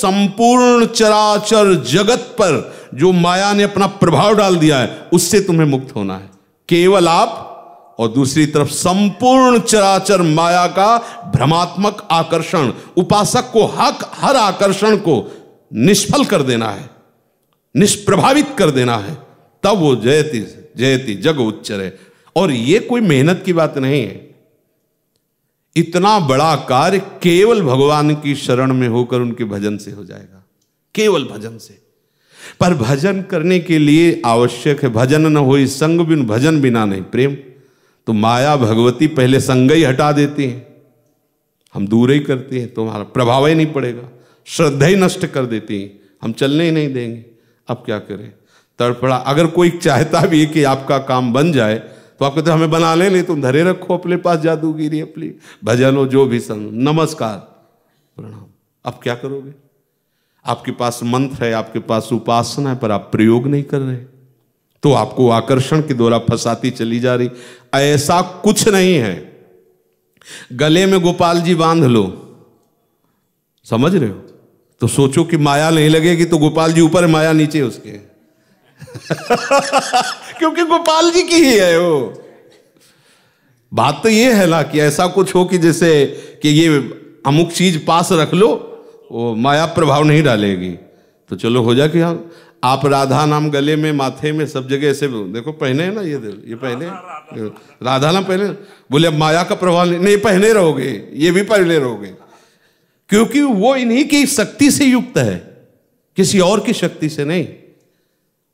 संपूर्ण चराचर जगत पर जो माया ने अपना प्रभाव डाल दिया है उससे तुम्हें मुक्त होना है केवल आप और दूसरी तरफ संपूर्ण चराचर माया का भ्रमात्मक आकर्षण उपासक को हक हर आकर्षण को निष्फल कर देना है निष्प्रभावित कर देना है तब वो जयति जयति जग उच्चर है और ये कोई मेहनत की बात नहीं है इतना बड़ा कार्य केवल भगवान की शरण में होकर उनके भजन से हो जाएगा केवल भजन से पर भजन करने के लिए आवश्यक है भजन न हो संग बिन भजन बिना नहीं प्रेम तो माया भगवती पहले संग ही हटा देती है हम दूर ही करते हैं तुम्हारा तो प्रभाव ही नहीं पड़ेगा श्रद्धा ही नष्ट कर देती है हम चलने ही नहीं देंगे अब क्या करें तड़पड़ा अगर कोई चाहता भी है कि आपका काम बन जाए तो आप कहते तो हमें बना ले नहीं तुम तो धरे रखो अपने पास जादूगिरी अपनी भजन हो जो भी संग नमस्कार प्रणाम आप क्या करोगे आपके पास मंत्र है आपके पास उपासना है पर आप प्रयोग नहीं कर रहे तो आपको आकर्षण के द्वारा फंसाती चली जा रही ऐसा कुछ नहीं है गले में गोपाल जी बांध लो समझ रहे हो तो सोचो कि माया नहीं लगेगी तो गोपाल जी ऊपर माया नीचे उसके क्योंकि गोपाल जी की ही है वो बात तो ये है ना कि ऐसा कुछ हो कि जैसे कि ये अमुक चीज पास रख लो वो माया प्रभाव नहीं डालेगी तो चलो हो जा कि हाँ आप राधा नाम गले में माथे में सब जगह ऐसे देखो पहने ना ये ये पहने राधा नाम पहने बोले अब माया का प्रभाव नहीं, नहीं पहने रहोगे ये भी पहने रहोगे क्योंकि वो इन्हीं की शक्ति से युक्त है किसी और की शक्ति से नहीं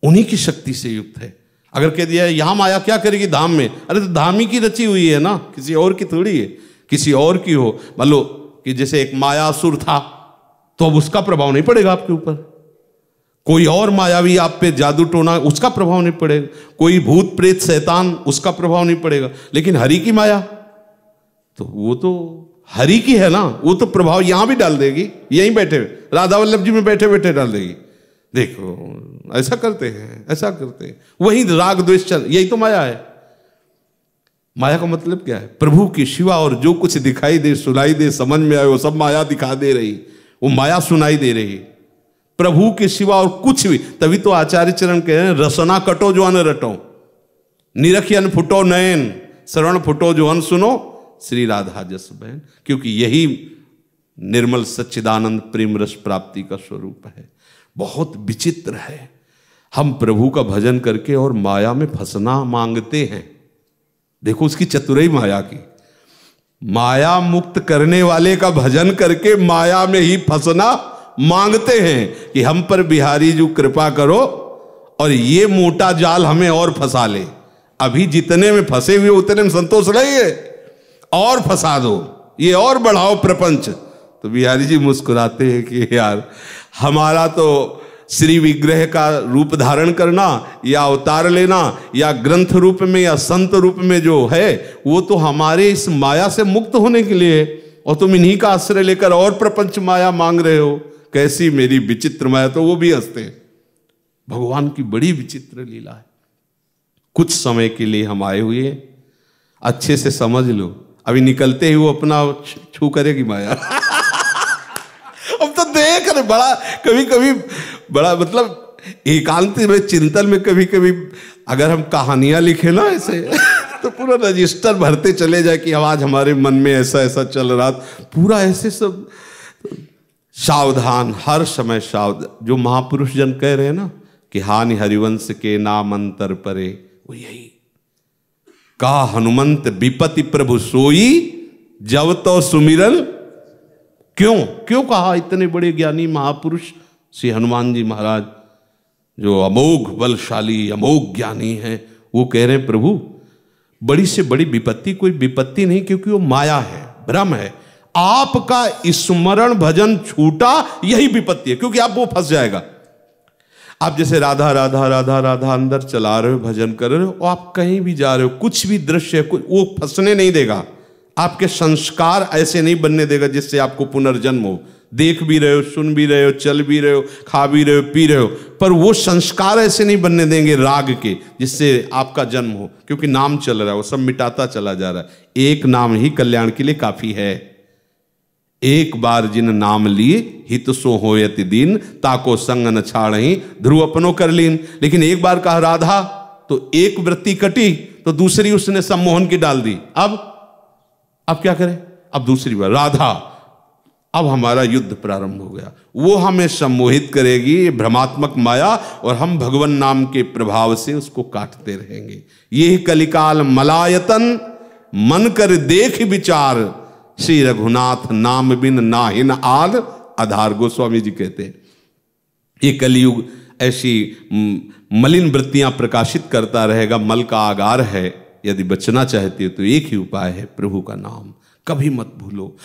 उन्हीं की शक्ति से युक्त है अगर कह दिया यहां माया क्या करेगी धाम में अरे तो धाम ही की रची हुई है ना किसी और की थोड़ी है किसी और की हो मान लो कि जैसे एक माया था तो अब उसका प्रभाव नहीं पड़ेगा आपके ऊपर कोई और मायावी आप पे जादू टोना उसका प्रभाव नहीं पड़ेगा कोई भूत प्रेत शैतान उसका प्रभाव नहीं पड़ेगा लेकिन हरि की माया तो वो तो हरि की है ना वो तो प्रभाव यहां भी डाल देगी यहीं बैठे राधा वल्लभ जी में बैठे बैठे डाल देगी देखो ऐसा करते हैं ऐसा करते हैं वही राग द्वेष चल यही तो माया है माया का मतलब क्या है प्रभु की शिवा और जो कुछ दिखाई दे सुनाई दे समझ में आए वो सब माया दिखा दे रही वो माया सुनाई दे रही प्रभु के शिवा और कुछ भी तभी तो आचार्य चरण कह रहे हैं रसना कटो जो अन रटो निरख अन फुटो नयन शरण फुटो जो अन सुनो श्री राधा जस बहन क्योंकि यही निर्मल सच्चिदानंद प्रेम रस प्राप्ति का स्वरूप है बहुत विचित्र है हम प्रभु का भजन करके और माया में फंसना मांगते हैं देखो उसकी चतुराई माया की माया मुक्त करने वाले का भजन करके माया में ही फंसना मांगते हैं कि हम पर बिहारी जी कृपा करो और ये मोटा जाल हमें और फंसा ले अभी जितने में फंसे हुए उतने में संतोष रहिए और फंसा दो ये और बढ़ाओ प्रपंच तो बिहारी जी मुस्कुराते हैं कि यार हमारा तो श्री विग्रह का रूप धारण करना या अवतार लेना या ग्रंथ रूप में या संत रूप में जो है वो तो हमारे इस माया से मुक्त होने के लिए और तुम इन्हीं का आश्रय लेकर और प्रपंच माया मांग रहे हो कैसी मेरी विचित्र माया तो वो भी हंसते हैं भगवान की बड़ी विचित्र लीला है कुछ समय के लिए हम आए हुए अच्छे से समझ लो अभी निकलते ही वो अपना छू करेगी माया अब तो देख रहे बड़ा कभी कभी बड़ा मतलब एकांत में चिंतन में कभी कभी अगर हम कहानियां लिखे ना ऐसे तो पूरा रजिस्टर भरते चले जाए कि आवाज हमारे मन में ऐसा ऐसा चल रहा पूरा ऐसे सब सावधान हर समय सावधान जो महापुरुष जन कह रहे हैं ना कि हानि हरिवंश के नाम अंतर परे वो यही का हनुमंत विपति प्रभु सोई जब तो सुमिरन क्यों क्यों कहा इतने बड़े ज्ञानी महापुरुष श्री हनुमान जी महाराज जो अमोघ बलशाली अमोघ ज्ञानी हैं वो कह रहे हैं प्रभु बड़ी से बड़ी विपत्ति कोई विपत्ति नहीं क्योंकि वो माया है भ्रम है आपका स्मरण भजन छूटा यही विपत्ति है क्योंकि आप वो फंस जाएगा आप जैसे राधा राधा राधा राधा अंदर चला रहे हो भजन कर रहे हो और आप कहीं भी जा रहे हो कुछ भी दृश्य कुछ वो फंसने नहीं देगा आपके संस्कार ऐसे नहीं बनने देगा जिससे आपको पुनर्जन्म हो देख भी रहे हो सुन भी रहे हो चल भी रहे हो खा भी रहे हो पी रहे हो पर वो संस्कार ऐसे नहीं बनने देंगे राग के जिससे आपका जन्म हो क्योंकि नाम चल रहा है वो सब मिटाता चला जा रहा है एक नाम ही कल्याण के लिए काफी है एक बार जिन नाम लिए हित सो हो दिन ताको संग न ही ध्रुव अपनो कर लीन लेकिन एक बार कहा राधा तो एक वृत्ति कटी तो दूसरी उसने सम्मोहन की डाल दी अब अब क्या करें अब दूसरी बार राधा अब हमारा युद्ध प्रारंभ हो गया वो हमें सम्मोहित करेगी भ्रमात्मक माया और हम भगवान नाम के प्रभाव से उसको काटते रहेंगे ये कलिकाल मलायतन मन कर देख विचार श्री रघुनाथ नाम बिन नाहिन आद आधार गोस्वामी जी कहते हैं ये कलयुग ऐसी मलिन वृत्तियां प्रकाशित करता रहेगा मल का आगार है यदि बचना चाहते हो तो एक ही उपाय है प्रभु का नाम कभी मत भूलो